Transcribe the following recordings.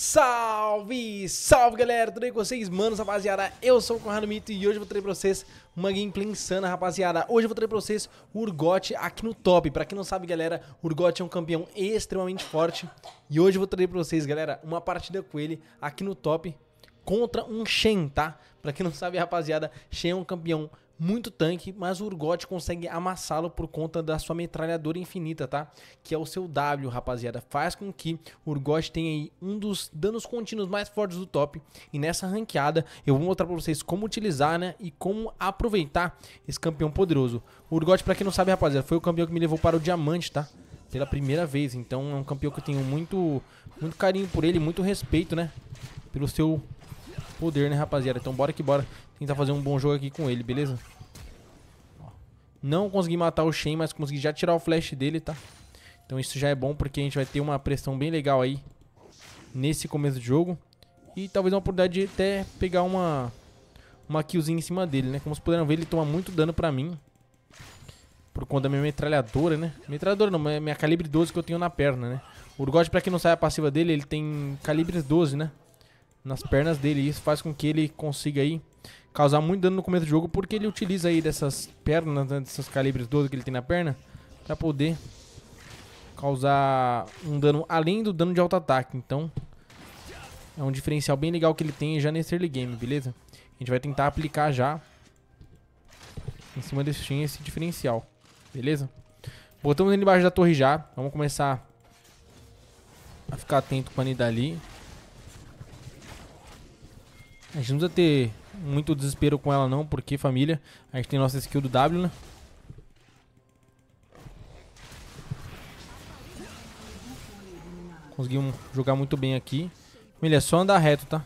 Salve, salve galera, tudo bem com vocês? Manos, rapaziada, eu sou o Conrado Mito e hoje eu vou trazer pra vocês uma gameplay insana, rapaziada. Hoje eu vou trazer pra vocês o Urgot aqui no top. Pra quem não sabe, galera, o Urgot é um campeão extremamente forte. E hoje eu vou trazer pra vocês, galera, uma partida com ele aqui no top contra um Shen, tá? Pra quem não sabe, rapaziada, Shen é um campeão muito tanque, mas o Urgot consegue amassá-lo por conta da sua metralhadora infinita, tá? Que é o seu W, rapaziada. Faz com que o Urgot tenha aí um dos danos contínuos mais fortes do top. E nessa ranqueada eu vou mostrar pra vocês como utilizar, né? E como aproveitar esse campeão poderoso. O Urgot, pra quem não sabe, rapaziada, foi o campeão que me levou para o diamante, tá? Pela primeira vez, então é um campeão que eu tenho muito, muito carinho por ele, muito respeito, né? Pelo seu poder, né, rapaziada? Então bora que bora tentar fazer um bom jogo aqui com ele, beleza? Não consegui matar o Shen, mas consegui já tirar o flash dele, tá? Então isso já é bom porque a gente vai ter uma pressão bem legal aí nesse começo de jogo. E talvez uma oportunidade de até pegar uma, uma killzinha em cima dele, né? Como vocês puderam ver, ele toma muito dano pra mim. Por conta da minha metralhadora, né? Metralhadora não, minha calibre 12 que eu tenho na perna, né? O Urgot, pra quem não sabe a é passiva dele, ele tem calibre 12, né? Nas pernas dele. E isso faz com que ele consiga aí causar muito dano no começo do jogo, porque ele utiliza aí dessas pernas, né, desses calibres 12 que ele tem na perna, pra poder causar um dano além do dano de auto-ataque. Então, é um diferencial bem legal que ele tem já nesse early game, beleza? A gente vai tentar aplicar já em cima desse time esse diferencial, beleza? Botamos ele embaixo da torre já. Vamos começar a ficar atento com a Nidalee. A gente não precisa ter muito desespero com ela não, porque família, a gente tem nossa skill do W, né? Conseguimos jogar muito bem aqui. Família, é só andar reto, tá?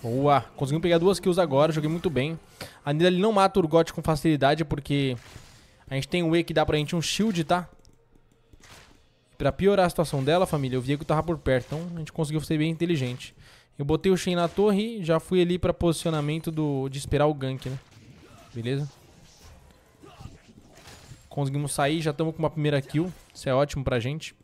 Boa, conseguimos pegar duas kills agora, joguei muito bem. A Nida não mata o Urgot com facilidade, porque a gente tem um E que dá pra gente um shield, tá? Pra piorar a situação dela, família, o Viego tava por perto. Então a gente conseguiu ser bem inteligente. Eu botei o Shen na torre e já fui ali pra posicionamento do, de esperar o gank, né? Beleza? Conseguimos sair, já estamos com uma primeira kill. Isso é ótimo pra gente.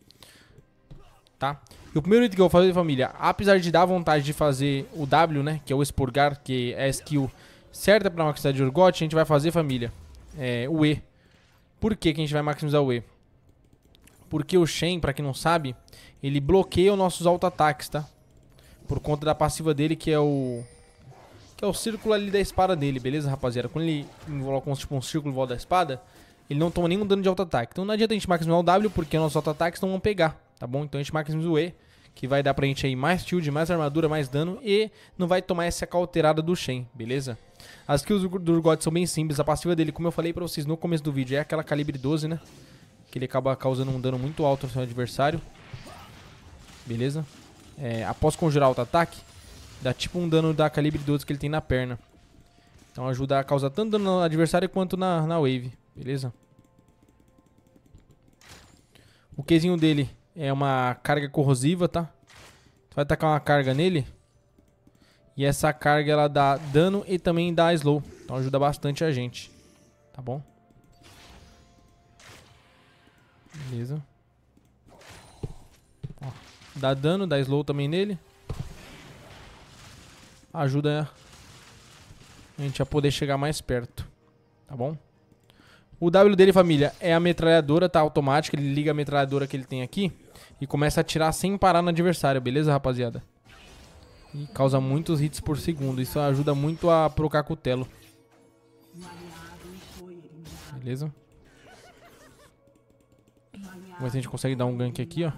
Tá? E o primeiro item que eu vou fazer, família, apesar de dar vontade de fazer o W, né? Que é o expurgar, que é a skill certa pra maximizar de Urgot, a gente vai fazer, família, é, o E. Por que, que a gente vai maximizar o E? Porque o Shen, para quem não sabe, ele bloqueia os nossos auto-ataques, tá? Por conta da passiva dele, que é o... Que é o círculo ali da espada dele, beleza, rapaziada? Quando ele coloca tipo, um círculo em volta da espada, ele não toma nenhum dano de auto-ataque. Então não adianta a gente maximizar o W, porque nossos auto-ataques não vão pegar, tá bom? Então a gente maximiza o E, que vai dar pra gente aí mais shield, mais armadura, mais dano, e não vai tomar essa cauterada do Shen, beleza? As kills do, Urgot são bem simples, a passiva dele, como eu falei pra vocês no começo do vídeo, é aquela calibre 12, né? que ele acaba causando um dano muito alto ao seu adversário. Beleza? É, após conjurar auto-ataque, dá tipo um dano da calibre 12 que ele tem na perna. Então ajuda a causar tanto dano no adversário quanto na, na wave, beleza? O Qzinho dele é uma carga corrosiva, tá? Tu vai atacar uma carga nele. E essa carga ela dá dano e também dá slow. Então ajuda bastante a gente, tá bom? Beleza. Ó, dá dano, dá slow também nele. Ajuda a gente a poder chegar mais perto. Tá bom? O W dele, família, é a metralhadora, tá? Automática. Ele liga a metralhadora que ele tem aqui e começa a atirar sem parar no adversário, beleza, rapaziada? E causa muitos hits por segundo. Isso ajuda muito a procar cutelo. Beleza? Vamos ver se a gente consegue dar um gank aqui, ó.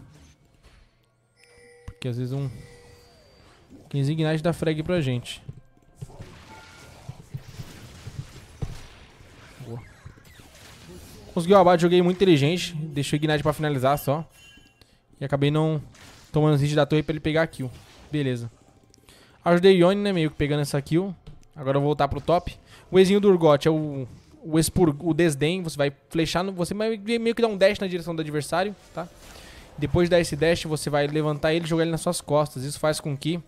Porque às vezes um... 15 Ignite dá frag pra gente. Boa. Conseguiu o abate, joguei muito inteligente. Deixei o Ignite pra finalizar só. E acabei não tomando os hits da torre pra ele pegar a kill. Beleza. Ajudei o Yone, né? Meio que pegando essa kill. Agora eu vou voltar pro top. O Ezinho do Urgot é o o, expur, o desdém, você vai flechar, no, você vai meio que dar um dash na direção do adversário, tá? Depois de dar esse dash, você vai levantar ele e jogar ele nas suas costas. Isso faz com que uh,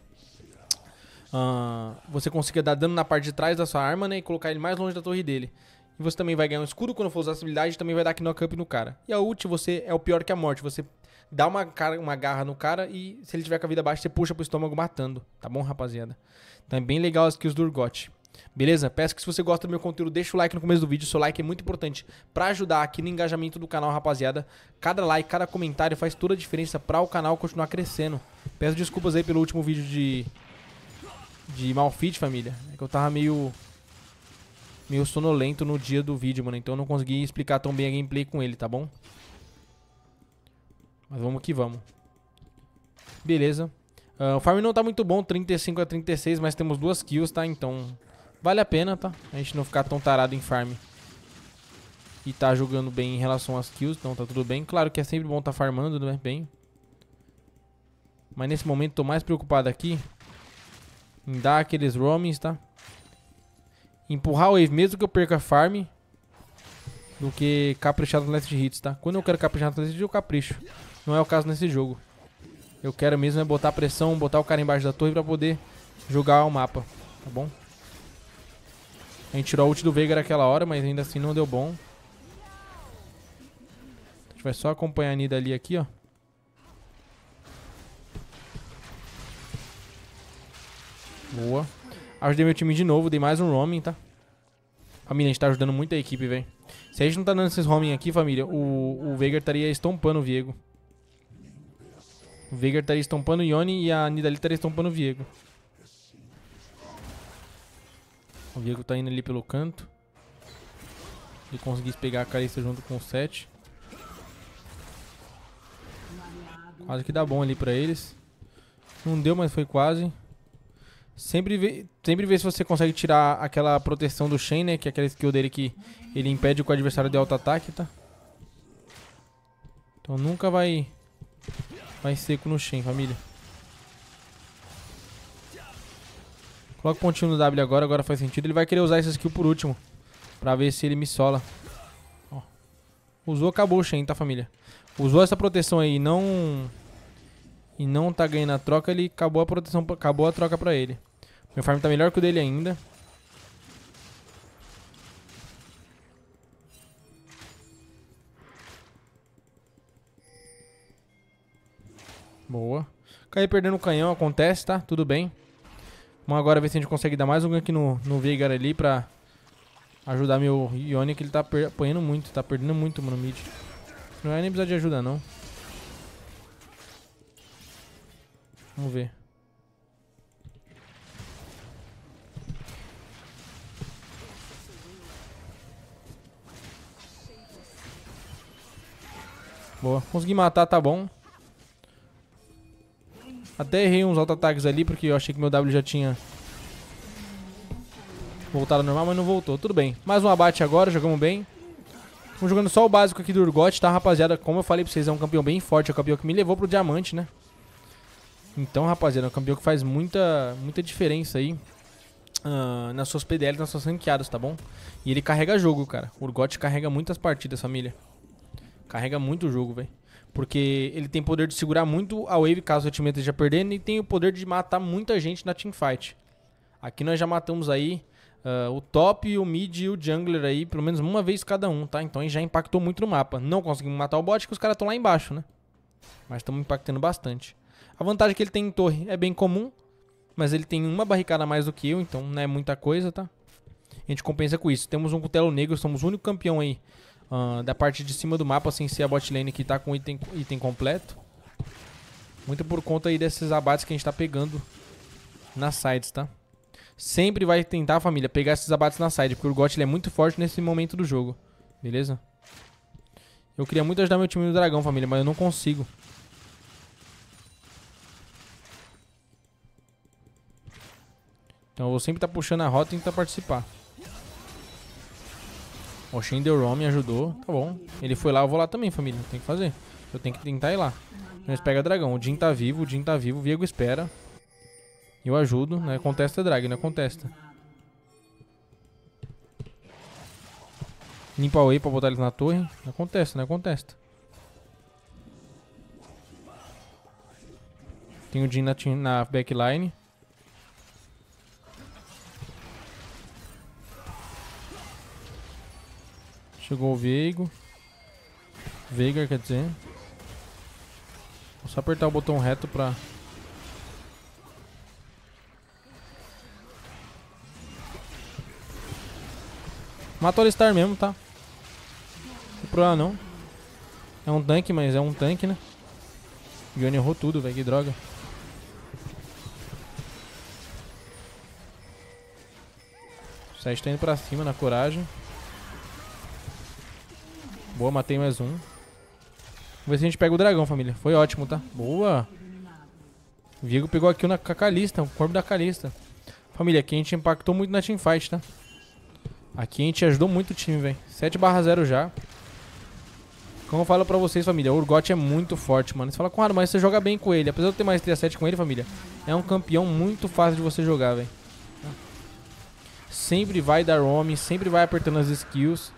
você consiga dar dano na parte de trás da sua arma, né? E colocar ele mais longe da torre dele. E você também vai ganhar um escudo quando for usar essa habilidade também vai dar knock up no cara. E a ult, você é o pior que a morte. Você dá uma, cara, uma garra no cara e se ele tiver com a vida baixa, você puxa pro estômago matando. Tá bom, rapaziada? Então é bem legal as skills do Urgot. Beleza? Peço que se você gosta do meu conteúdo, deixa o like no começo do vídeo. Seu like é muito importante para ajudar aqui no engajamento do canal, rapaziada. Cada like, cada comentário faz toda a diferença para o canal continuar crescendo. Peço desculpas aí pelo último vídeo de de malfit, família. É que eu tava meio meio sonolento no dia do vídeo, mano. Então eu não consegui explicar tão bem a gameplay com ele, tá bom? Mas vamos que vamos. Beleza. Uh, o farm não tá muito bom, 35 a 36, mas temos duas kills, tá? Então Vale a pena, tá? A gente não ficar tão tarado em farm. E tá jogando bem em relação às kills, então tá tudo bem. Claro que é sempre bom tá farmando, né? Bem. Mas nesse momento tô mais preocupado aqui em dar aqueles roamings, tá? Empurrar a wave mesmo que eu perca farm do que caprichar no last hits, tá? Quando eu quero caprichar no last hits, eu capricho. Não é o caso nesse jogo. Eu quero mesmo é botar pressão, botar o cara embaixo da torre pra poder jogar o mapa, tá bom? A gente tirou a ult do Veigar naquela hora, mas ainda assim não deu bom. A gente vai só acompanhar a Nida ali aqui, ó. Boa. Ajudei meu time de novo, dei mais um roaming, tá? Família, a gente tá ajudando muito a equipe, velho. Se a gente não tá dando esses roaming aqui, família, o, o Veigar estaria estompando o Viego. O Veigar estaria estompando o Yone e a Nidali estaria estompando o Viego. O Diego tá indo ali pelo canto. E conseguisse pegar a careca junto com o 7. Quase que dá bom ali pra eles. Não deu, mas foi quase. Sempre vê, sempre vê se você consegue tirar aquela proteção do Shen, né? Que é aquela skill dele que ele impede que o adversário de auto ataque, tá? Então nunca vai, vai seco no Shen, família. Coloca o pontinho no W agora, agora faz sentido. Ele vai querer usar essa skill por último. Pra ver se ele me sola. Ó. Usou, acabou o hein, tá, família? Usou essa proteção aí e não... E não tá ganhando a troca, ele acabou a proteção, acabou a troca pra ele. Meu farm tá melhor que o dele ainda. Boa. Caí perdendo o canhão, acontece, tá? Tudo bem. Vamos agora ver se a gente consegue dar mais um gank no, no Veigar ali pra ajudar meu Ione, que ele tá apanhando muito, tá perdendo muito no mid. Não vai é nem precisar de ajuda, não. Vamos ver. Boa. Consegui matar, tá bom. Até errei uns auto-ataques ali, porque eu achei que meu W já tinha voltado ao normal, mas não voltou. Tudo bem. Mais um abate agora, jogamos bem. Estamos jogando só o básico aqui do Urgot, tá, rapaziada? Como eu falei pra vocês, é um campeão bem forte. É o campeão que me levou pro diamante, né? Então, rapaziada, é um campeão que faz muita, muita diferença aí. Uh, nas suas PDLs, nas suas ranqueadas, tá bom? E ele carrega jogo, cara. O Urgot carrega muitas partidas, família. Carrega muito o jogo, velho. Porque ele tem poder de segurar muito a wave caso o time esteja perdendo e tem o poder de matar muita gente na teamfight. Aqui nós já matamos aí uh, o top, o mid e o jungler aí, pelo menos uma vez cada um, tá? Então já impactou muito no mapa. Não conseguimos matar o bot porque os caras estão lá embaixo, né? Mas estamos impactando bastante. A vantagem que ele tem em torre é bem comum, mas ele tem uma barricada a mais do que eu, então não é muita coisa, tá? A gente compensa com isso. Temos um cutelo negro, somos o único campeão aí uh, da parte de cima do mapa, sem assim, ser a bot lane que tá com item, item completo. Muito por conta aí desses abates que a gente tá pegando nas sides, tá? Sempre vai tentar, família, pegar esses abates na side, porque o Urgot é muito forte nesse momento do jogo, beleza? Eu queria muito ajudar meu time no dragão, família, mas eu não consigo. Então eu vou sempre estar tá puxando a rota e tentar participar. O Shindelron me ajudou, tá bom. Ele foi lá, eu vou lá também, família. Tem que fazer. Eu tenho que tentar ir lá. Nós pega dragão. O Jin tá vivo, o Jin tá vivo. O Viego espera. Eu ajudo, né? Contesta drag, né? Contesta. Limpa o Whey pra botar eles na torre. Não né, contesta, não né, contesta. Tem o Jin na, na backline. Chegou o Veigo. Veigar, quer dizer. Vou só apertar o botão reto pra... Mata o Alistar mesmo, tá? Não tem problema não. É um tanque, mas é um tanque, né? O errou tudo, velho. Que droga. O Seth tá indo pra cima na coragem. Boa, matei mais um. Vamos ver se a gente pega o dragão, família. Foi ótimo, tá? Boa. Vigo pegou aqui na Kalista, o corpo da Kalista. Família, aqui a gente impactou muito na teamfight, tá? Aqui a gente ajudou muito o time, velho. 7 barra 0 já. Como eu falo pra vocês, família, o Urgot é muito forte, mano. Você fala, claro, mas você joga bem com ele. Apesar de eu ter mais 3 a 7 com ele, família, é um campeão muito fácil de você jogar, velho. Sempre vai dar roaming sempre vai apertando as skills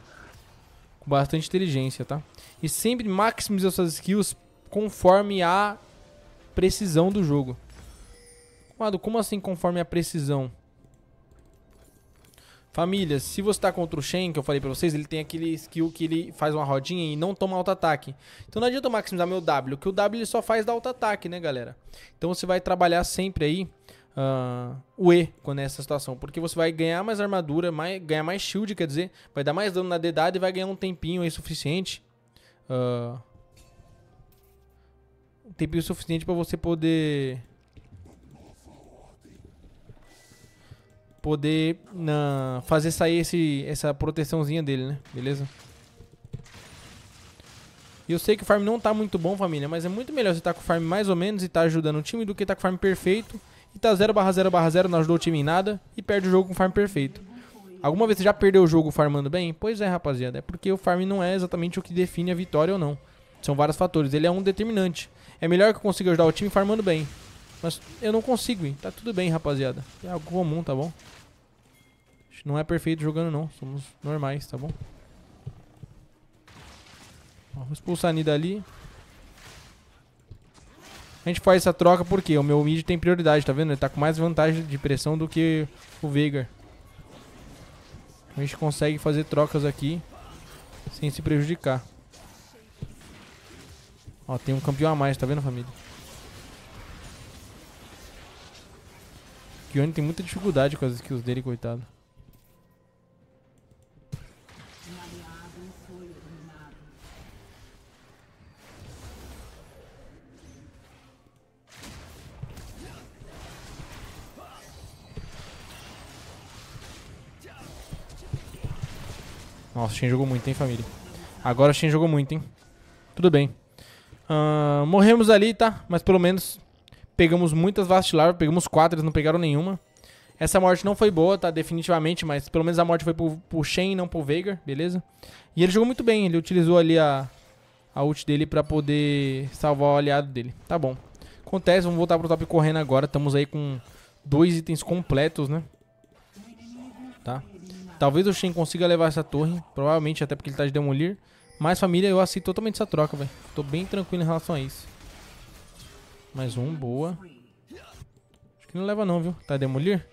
com bastante inteligência, tá? E sempre maximize as suas skills conforme a precisão do jogo. como assim conforme a precisão? Família, se você tá contra o Shen, que eu falei pra vocês, ele tem aquele skill que ele faz uma rodinha e não toma auto-ataque. Então não adianta eu maximizar meu W, que o W ele só faz dar auto-ataque, né, galera? Então você vai trabalhar sempre aí uh, o E quando é essa situação. Porque você vai ganhar mais armadura, mais, ganhar mais shield, quer dizer, vai dar mais dano na dedada e vai ganhar um tempinho aí suficiente. Uh, um tempinho suficiente para você poder. Poder na, fazer sair esse, essa proteçãozinha dele, né? Beleza? eu sei que o farm não tá muito bom, família, mas é muito melhor você tá com o farm mais ou menos e tá ajudando o time do que tá com o farm perfeito e tá 0/0/0 não ajudou o time em nada e perde o jogo com farm perfeito. Alguma vez você já perdeu o jogo farmando bem? Pois é, rapaziada, é porque o farm não é exatamente o que define a vitória ou não. São vários fatores, ele é um determinante. É melhor que eu consiga ajudar o time farmando bem. Mas eu não consigo, hein? tá tudo bem, rapaziada. É algo comum, tá bom? Não é perfeito jogando não, somos normais, tá bom? Vamos expulsar a Nida ali. A gente faz essa troca porque o meu mid tem prioridade, tá vendo? Ele tá com mais vantagem de pressão do que o Veigar. A gente consegue fazer trocas aqui sem se prejudicar. Ó, tem um campeão a mais, tá vendo, família? O Kione tem muita dificuldade com as skills dele, coitado. Nossa, o Shen jogou muito, hein, família. Agora o Shen jogou muito, hein. Tudo bem. Uh, morremos ali, tá? Mas pelo menos pegamos muitas vastilar, pegamos quatro, eles não pegaram nenhuma. Essa morte não foi boa, tá? Definitivamente, mas pelo menos a morte foi pro, pro Shen e não pro Veigar, beleza? E ele jogou muito bem, ele utilizou ali a, a ult dele pra poder salvar o aliado dele. Tá bom. Acontece, vamos voltar pro top correndo agora. Estamos aí com dois itens completos, né? Tá? Talvez o Shen consiga levar essa torre, provavelmente até porque ele tá de demolir. Mas, família, eu aceito totalmente essa troca, velho. Tô bem tranquilo em relação a isso. Mais um, boa. Acho que não leva não, viu? Tá demolir?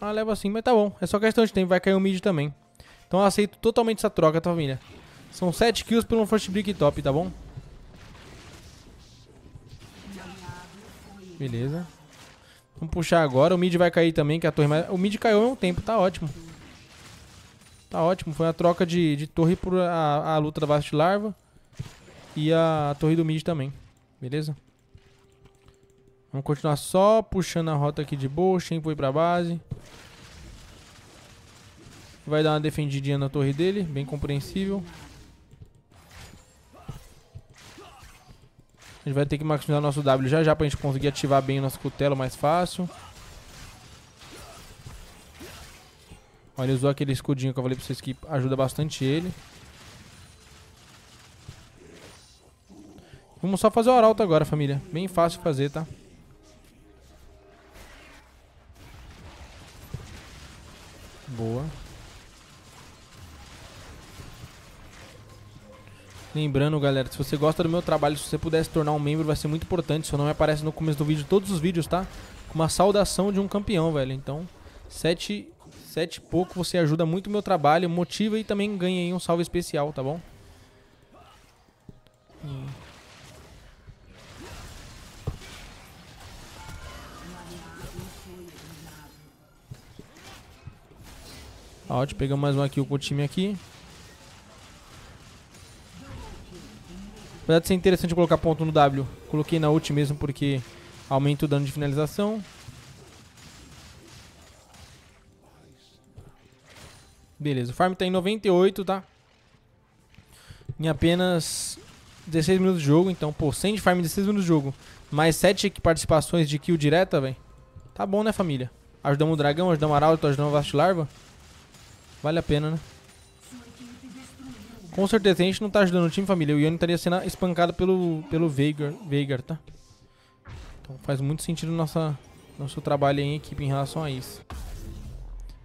Ah, leva sim, mas tá bom. É só questão de tempo, vai cair o mid também. Então eu aceito totalmente essa troca, tá, família? São 7 kills por um first break top, tá bom? Beleza. Vamos puxar agora. O mid vai cair também, que é a torre... O mid caiu há um tempo, tá ótimo. Tá ótimo. Foi a troca de, de torre por a, a luta da Vast Larva. E a, a torre do mid também. Beleza? Vamos continuar só puxando a rota aqui de boa. O Shen foi pra base. Vai dar uma defendidinha na torre dele. Bem compreensível. A gente vai ter que maximizar nosso W já já pra gente conseguir ativar bem o nosso cutelo mais fácil. Olha, ele usou aquele escudinho que eu falei pra vocês que ajuda bastante ele. Vamos só fazer o arauto agora, família. Bem fácil fazer, tá? Boa. Lembrando, galera, se você gosta do meu trabalho, se você puder se tornar um membro, vai ser muito importante. Seu nome aparece no começo do vídeo, todos os vídeos, tá? Com uma saudação de um campeão, velho. Então, sete, sete e pouco, você ajuda muito o meu trabalho, motiva e também ganha aí um salve especial, tá bom? Hum. Ó, pegamos mais um aqui com o time aqui. Apesar de ser interessante colocar ponto no W, coloquei na ult mesmo porque aumenta o dano de finalização. Beleza, o farm tá em 98, tá? Em apenas 16 minutos de jogo, então, pô, 100 de farm em 16 minutos de jogo, mais 7 participações de kill direta, velho. Tá bom, né, família? Ajudamos o dragão, ajudamos o arauto, ajudamos a vastilarva. Vale a pena, né? Com certeza, a gente não tá ajudando o time, família, o Yoni estaria sendo espancado pelo, pelo Veigar, Veigar, tá? Então faz muito sentido nossa, nosso trabalho em equipe em relação a isso.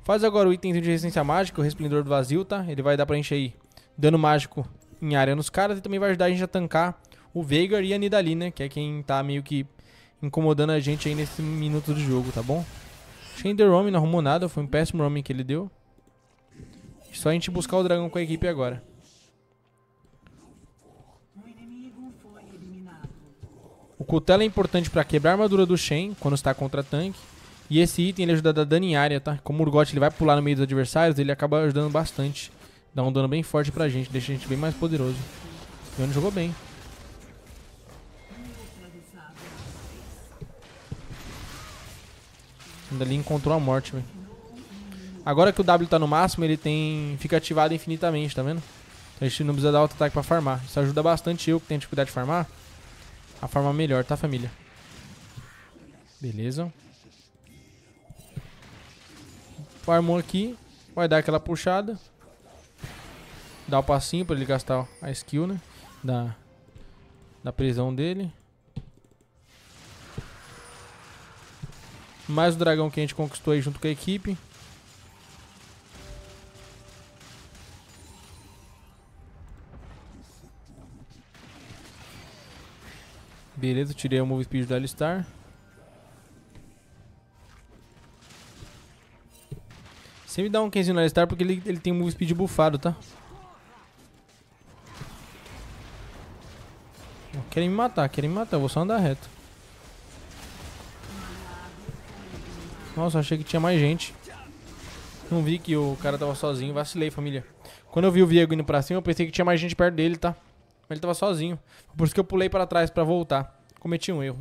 Faz agora o item de resistência mágica, o resplendor do vazio, tá? Ele vai dar pra gente aí dano mágico em área nos caras e também vai ajudar a gente a tancar o Veigar e a Nidali, né? Que é quem tá meio que incomodando a gente aí nesse minuto do jogo, tá bom? Shander Roaming não arrumou nada, foi um péssimo roaming que ele deu. Só a gente buscar o dragão com a equipe agora. O cutelo é importante para quebrar a armadura do Shen quando está contra tanque. E esse item ele ajuda a dar dano em área, tá? Como o Urgot ele vai pular no meio dos adversários, ele acaba ajudando bastante. Dá um dano bem forte pra gente, deixa a gente bem mais poderoso. O jogou bem. Ainda ali encontrou a morte, velho. Agora que o W tá no máximo, ele tem... Fica ativado infinitamente, tá vendo? Então a gente não precisa dar auto ataque pra farmar. Isso ajuda bastante eu que tenho dificuldade de farmar. A farmar melhor, tá família? Beleza. Farmou aqui. Vai dar aquela puxada. Dá o um passinho pra ele gastar a skill, né? Da, da prisão dele. Mais o dragão que a gente conquistou aí junto com a equipe. Beleza, tirei o Move Speed do Alistar. Sempre dá um Kenzinho no Alistar porque ele, ele tem Move Speed bufado, tá? Querem me matar, querem me matar. Eu vou só andar reto. Nossa, achei que tinha mais gente. Não vi que o cara tava sozinho. Vacilei, família. Quando eu vi o Viego indo pra cima, eu pensei que tinha mais gente perto dele, tá? Mas ele tava sozinho. Por isso que eu pulei para trás para voltar. Cometi um erro.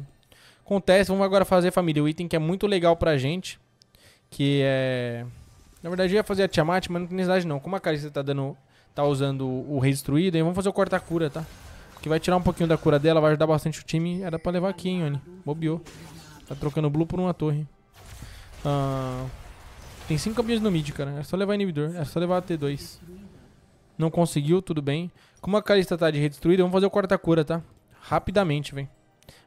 Acontece, vamos agora fazer, família, o item que é muito legal pra gente. Que é... Na verdade eu ia fazer a Tiamat, mas não tem necessidade não. Como a Carissa tá dando... Tá usando o rei destruído, aí vamos fazer o corta-cura, tá? Que vai tirar um pouquinho da cura dela, vai ajudar bastante o time. Era pra levar aqui, hein, Oni. Bobiou. Tá trocando blue por uma torre. Ah, tem cinco campeões no mid, cara. É só levar inibidor. É só levar a T2. Não conseguiu, tudo bem. Como a Kalista tá de redestruída, vamos fazer o corta-cura, tá? Rapidamente, vem.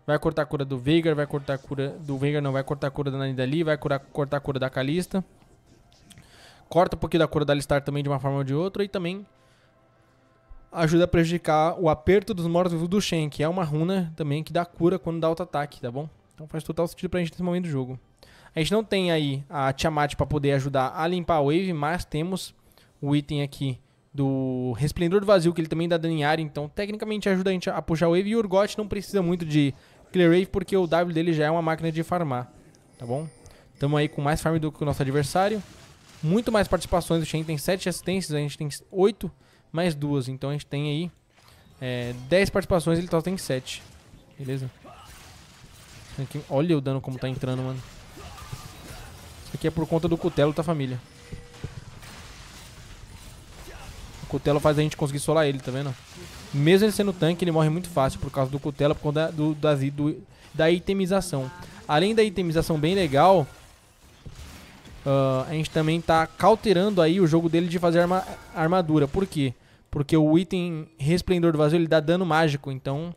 Vai cortar a cura do Veigar, vai cortar a cura do Veigar, não, vai cortar a cura da dali, vai curar, cortar a cura da Kalista. Corta um pouquinho da cura da Alistar também de uma forma ou de outra e também ajuda a prejudicar o aperto dos mortos do Shen, que é uma runa também que dá cura quando dá auto-ataque, tá bom? Então faz total sentido pra gente nesse momento do jogo. A gente não tem aí a Tiamat para poder ajudar a limpar a wave, mas temos o item aqui do Resplendor do Vazio, que ele também dá dano em área, então tecnicamente ajuda a gente a puxar o Wave. E o Urgot não precisa muito de Clear Wave, porque o W dele já é uma máquina de farmar, tá bom? Tamo aí com mais farm do que o nosso adversário. Muito mais participações, o Shen tem 7 assistências, a gente tem 8, mais duas, então a gente tem aí é, 10 participações, ele só tem 7, beleza? Aqui, olha o dano como tá entrando, mano. Isso aqui é por conta do cutelo, da família? O Cutelo faz a gente conseguir solar ele, tá vendo? Mesmo ele sendo tanque, ele morre muito fácil por causa do Cutelo, por conta do, da, do, da itemização. Além da itemização bem legal, uh, a gente também tá cauterando aí o jogo dele de fazer arma, armadura. Por quê? Porque o item Resplendor do Vazio, ele dá dano mágico, então...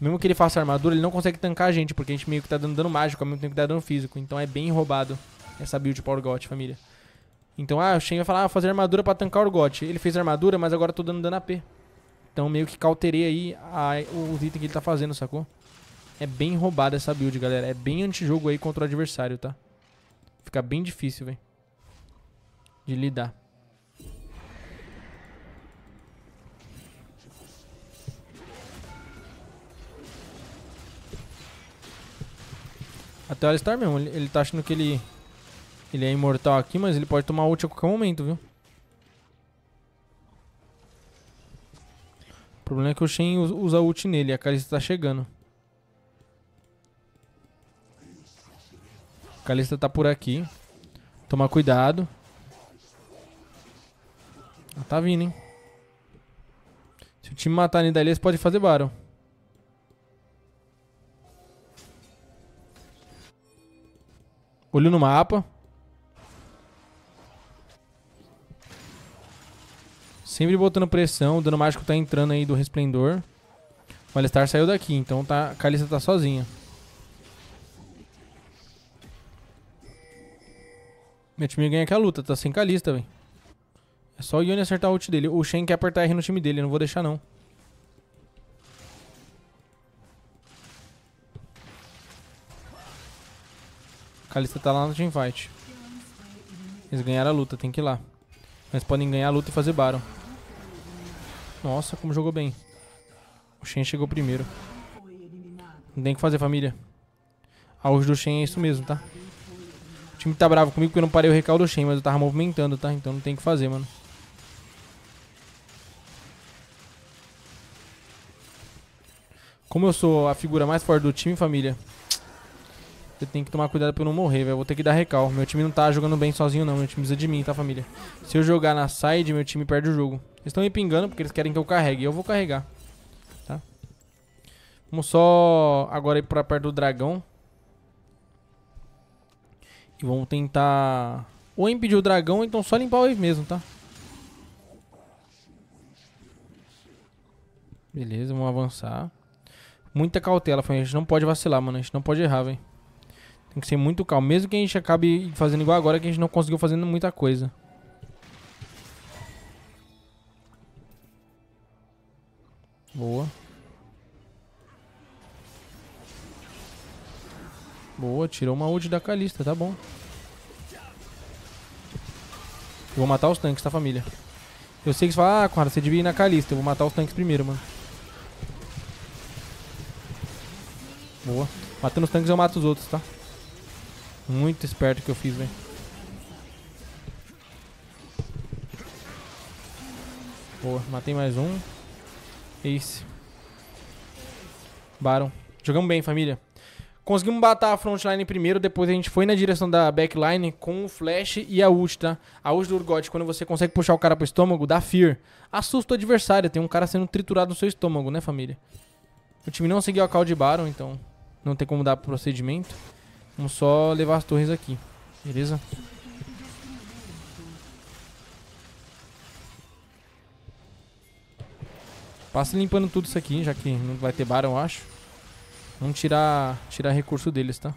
Mesmo que ele faça armadura, ele não consegue tancar a gente, porque a gente meio que tá dando dano mágico, ao mesmo tempo que dá dano físico. Então é bem roubado essa build Power God, família. Então, ah, o Shen vai falar, ah, fazer armadura para tancar o Orgot. Ele fez armadura, mas agora eu tô dando dano AP. Então meio que cauterei aí a, o item que ele tá fazendo, sacou? É bem roubada essa build, galera. É bem antijogo aí contra o adversário, tá? Fica bem difícil, velho. De lidar. Até o Alistar mesmo, ele, ele tá achando que ele ele é imortal aqui, mas ele pode tomar ult a qualquer momento, viu? O problema é que o Shen usa ult nele. A Kalista tá chegando. A Kalista tá por aqui. Tomar cuidado. Ela ah, tá vindo, hein? Se o time matar a Nidalee, eles podem fazer Baron. Olho no mapa. Sempre botando pressão. O dano mágico tá entrando aí do resplendor. O Alistar saiu daqui, então tá, a Kalista tá sozinha. Meu time ganha aqui a luta, tá sem Kalista, velho. É só o Yoni acertar o ult dele. O Shen quer apertar R no time dele, eu não vou deixar não. Kalista tá lá no teamfight. Eles ganharam a luta, tem que ir lá. Mas podem ganhar a luta e fazer Baron. Nossa, como jogou bem. O Shen chegou primeiro. Não tem o que fazer, família. A urge do Shen é isso mesmo, tá? O time tá bravo comigo porque eu não parei o recal do Shen, mas eu tava movimentando, tá? Então não tem o que fazer, mano. Como eu sou a figura mais forte do time, família, eu tenho que tomar cuidado pra eu não morrer, velho. vou ter que dar recal. Meu time não tá jogando bem sozinho, não. Meu time precisa de mim, tá, família? Se eu jogar na side, meu time perde o jogo. Eles estão me pingando porque eles querem que eu carregue. E eu vou carregar. Tá? Vamos só agora ir pra perto do dragão. E vamos tentar... Ou impedir o dragão, ou então só limpar o wave mesmo, tá? Beleza, vamos avançar. Muita cautela, a gente não pode vacilar, mano. A gente não pode errar, velho. Tem que ser muito calmo. Mesmo que a gente acabe fazendo igual agora, que a gente não conseguiu fazendo muita coisa. Pô, tirou uma ult da Kalista, tá bom. Eu vou matar os tanques, tá, família? Eu sei que você fala, ah, cara, você devia ir na Kalista. Eu vou matar os tanques primeiro, mano. Boa. Matando os tanques eu mato os outros, tá? Muito esperto que eu fiz, velho. Boa, matei mais um. Ace. Baron. Jogamos bem, família. Conseguimos matar a frontline primeiro, depois a gente foi na direção da backline com o flash e a ult, tá? A ult do Urgot, quando você consegue puxar o cara pro estômago, dá fear. Assusta o adversário, tem um cara sendo triturado no seu estômago, né, família? O time não seguiu a call de Baron, então não tem como dar procedimento. Vamos só levar as torres aqui, beleza? Passa limpando tudo isso aqui, já que não vai ter Baron, acho. Não tirar, tirar recurso deles, tá?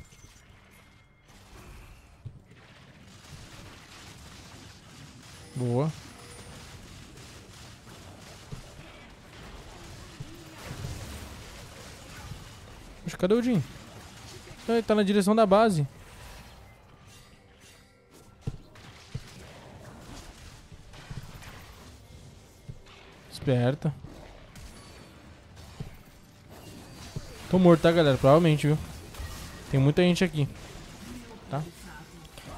Boa. Poxa, cadê o Jim? Então ele tá na direção da base. Esperta. Tô morto, tá, galera? Provavelmente, viu? Tem muita gente aqui. Tá?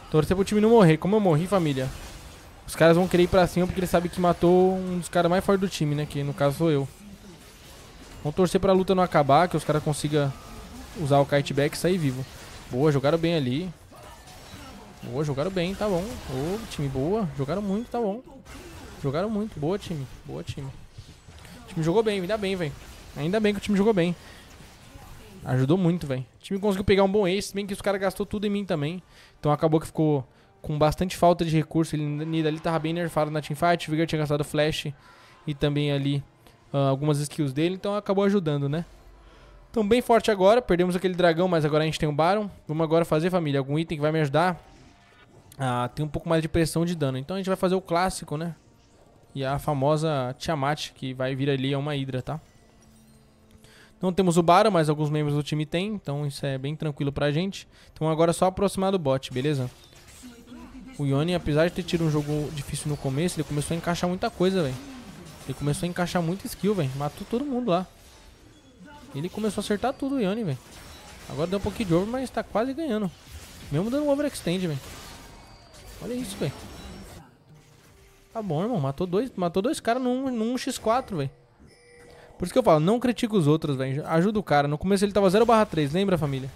Torcer pro time não morrer. Como eu morri, família? Os caras vão querer ir pra cima porque eles sabem que matou um dos caras mais fortes do time, né? Que no caso sou eu. Vamos torcer pra luta não acabar, que os caras consigam usar o kiteback e sair vivo. Boa, jogaram bem ali. Boa, jogaram bem, tá bom. Ô, oh, time, boa. Jogaram muito, tá bom. Jogaram muito. Boa, time. Boa, time. O time jogou bem, ainda bem, velho. Ainda bem que o time jogou bem. Ajudou muito, velho. O time conseguiu pegar um bom ace, bem que os caras gastou tudo em mim também. Então acabou que ficou com bastante falta de recurso. Ele ali tava bem nerfado na teamfight. O Vigor tinha gastado flash e também ali uh, algumas skills dele. Então acabou ajudando, né? Então bem forte agora. Perdemos aquele dragão, mas agora a gente tem o um Baron. Vamos agora fazer, família, algum item que vai me ajudar a ter um pouco mais de pressão de dano. Então a gente vai fazer o clássico, né? E a famosa Tiamat, que vai vir ali, é uma Hydra, tá? Não temos o Baron, mas alguns membros do time tem, então isso é bem tranquilo pra gente. Então agora é só aproximar do bot, beleza? O Yone, apesar de ter tido um jogo difícil no começo, ele começou a encaixar muita coisa, velho. Ele começou a encaixar muita skill, velho. Matou todo mundo lá. Ele começou a acertar tudo, o Yone, velho. Agora deu um pouquinho de over, mas tá quase ganhando. Mesmo dando um overextend, velho. Olha isso, velho. Tá bom, irmão. Matou dois, matou dois caras num, num X4, velho. Por isso que eu falo, não critica os outros, velho. Ajuda o cara. No começo ele tava 0/3, lembra, família?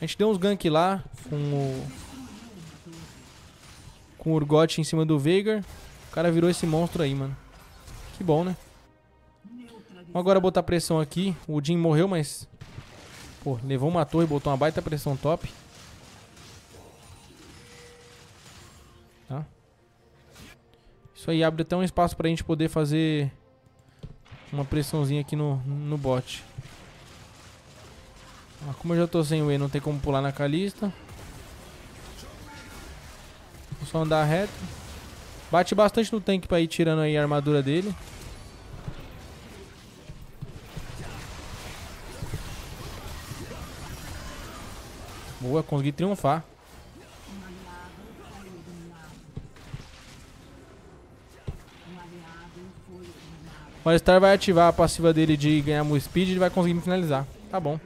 A gente deu uns gank lá com o. Com o Urgot em cima do Veigar. O cara virou esse monstro aí, mano. Que bom, né? Vamos agora botar pressão aqui. O Jim morreu, mas. Pô, levou uma torre, botou uma baita pressão top. Tá? Isso aí abre até um espaço pra gente poder fazer uma pressãozinha aqui no, no bot. Ah, como eu já tô sem o E, não tem como pular na Calista. Vou só andar reto. Bate bastante no tanque pra ir tirando aí a armadura dele. Boa, consegui triunfar. O Alistar vai ativar a passiva dele de ganhar mu speed e ele vai conseguir me finalizar. Tá bom.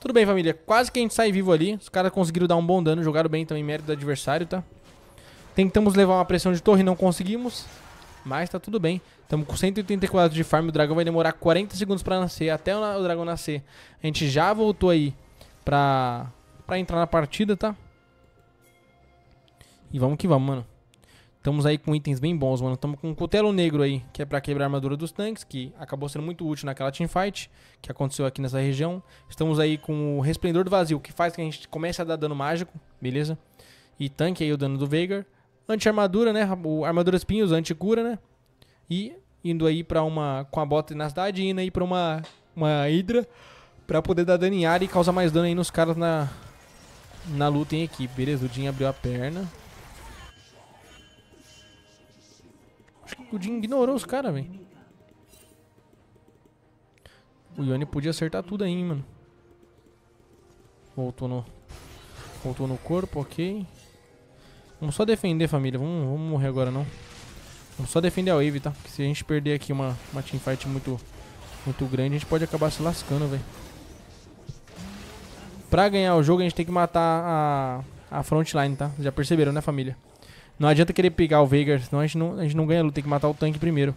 Tudo bem, família. Quase que a gente sai vivo ali. Os caras conseguiram dar um bom dano. Jogaram bem também, mérito do adversário, tá? Tentamos levar uma pressão de torre, não conseguimos. Mas tá tudo bem. Estamos com 184 de farm. O dragão vai demorar 40 segundos pra nascer. Até o dragão nascer. A gente já voltou aí pra, pra entrar na partida, tá? E vamos que vamos, mano. Estamos aí com itens bem bons, mano. Estamos com um cutelo negro aí, que é para quebrar a armadura dos tanques, que acabou sendo muito útil naquela teamfight que aconteceu aqui nessa região. Estamos aí com o resplendor do vazio, que faz que a gente comece a dar dano mágico, beleza? E tanque aí o dano do Veigar. Anti-armadura, né? O armadura espinhos, anti-cura, né? E indo aí para uma com a bota na cidade, indo aí para uma uma hidra para poder dar dano em área e causar mais dano aí nos caras na na luta em equipe. Beleza, o Jin abriu a perna. o Jin ignorou os caras, velho. O Yone podia acertar tudo aí, mano. Voltou no... Voltou no corpo, ok. Vamos só defender, família. Vamos, vamos morrer agora, não. Vamos só defender a wave, tá? Porque se a gente perder aqui uma, uma teamfight muito, muito grande, a gente pode acabar se lascando, velho. Pra ganhar o jogo, a gente tem que matar a, a frontline, tá? Já perceberam, né, família? Não adianta querer pegar o Veigar, senão a gente não, a gente não ganha luta. Tem que matar o tanque primeiro.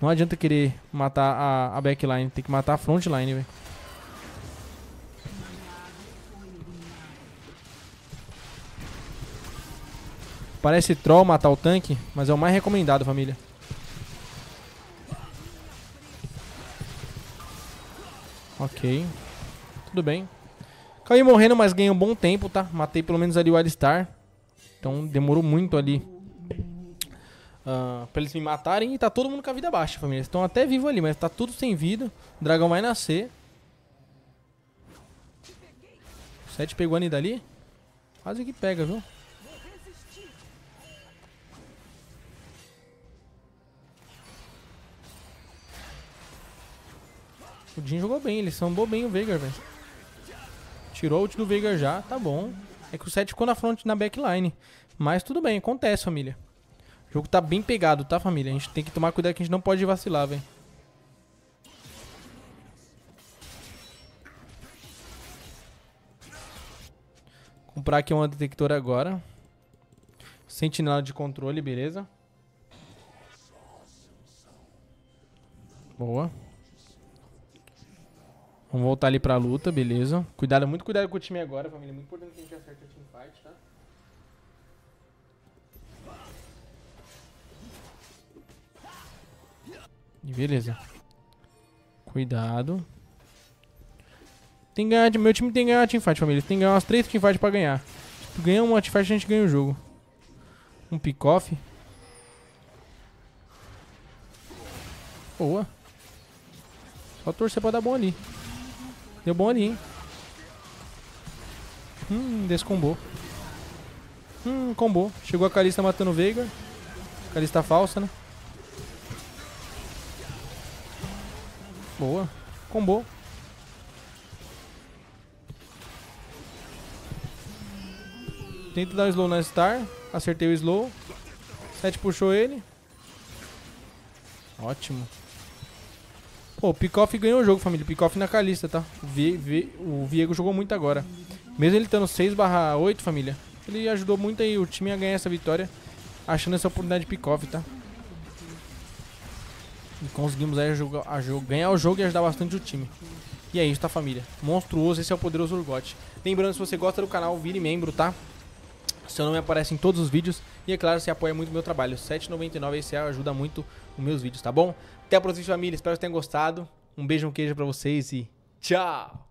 Não adianta querer matar a, a backline. Tem que matar a frontline, velho. Parece troll matar o tanque, mas é o mais recomendado, família. Ok. Tudo bem. Caí morrendo, mas ganhei um bom tempo, tá? Matei pelo menos ali o Alistar. Então demorou muito ali uh, pra eles me matarem. E tá todo mundo com a vida baixa, família. Eles estão até vivo ali, mas tá tudo sem vida. O dragão vai nascer. O 7 pegou ali dali, Quase que pega, viu? O Jin jogou bem, ele sambou bem o Veigar, velho. Tirou o ult do Veigar já, tá bom. É que o 7 ficou na front na backline. Mas tudo bem, acontece, família. O jogo tá bem pegado, tá, família? A gente tem que tomar cuidado que a gente não pode vacilar, velho. Comprar aqui uma detector agora. Sentinela de controle, beleza. Boa. Vamos voltar ali pra luta, beleza. Cuidado, muito cuidado com o time agora, família. É muito importante que a gente acerte o teamfight, tá? E beleza. Cuidado. Tem que ganhar, meu time tem que ganhar uma teamfight, família. Tem que ganhar umas 3 teamfights pra ganhar. Se tipo, tu ganha uma teamfight, a gente ganha o jogo. Um pick-off. Boa. Só torcer pra dar bom ali. Deu bom ali, hein? Hum, descombou. Hum, combou. Chegou a Kalista matando o Veigar. Kalista falsa, né? Boa. Combou. Tenta dar um slow na Star. Acertei o slow. 7 puxou ele. Ótimo. Pô, o Picoff ganhou o jogo, família. Picoff na Calista, tá? O, v, v, o Viego jogou muito agora. Mesmo ele estando 6 barra 8, família, ele ajudou muito aí o time a ganhar essa vitória, achando essa oportunidade de Picoff, tá? E conseguimos aí a jogo, ganhar o jogo e ajudar bastante o time. E é isso, tá, família? Monstruoso, esse é o poderoso Urgot. Lembrando, se você gosta do canal, vire membro, tá? Seu nome aparece em todos os vídeos. E é claro, você apoia muito o meu trabalho. R$7,99 esse ajuda muito meus vídeos, tá bom? Até a próxima, família. Espero que tenham gostado. Um beijo, um queijo para vocês e tchau!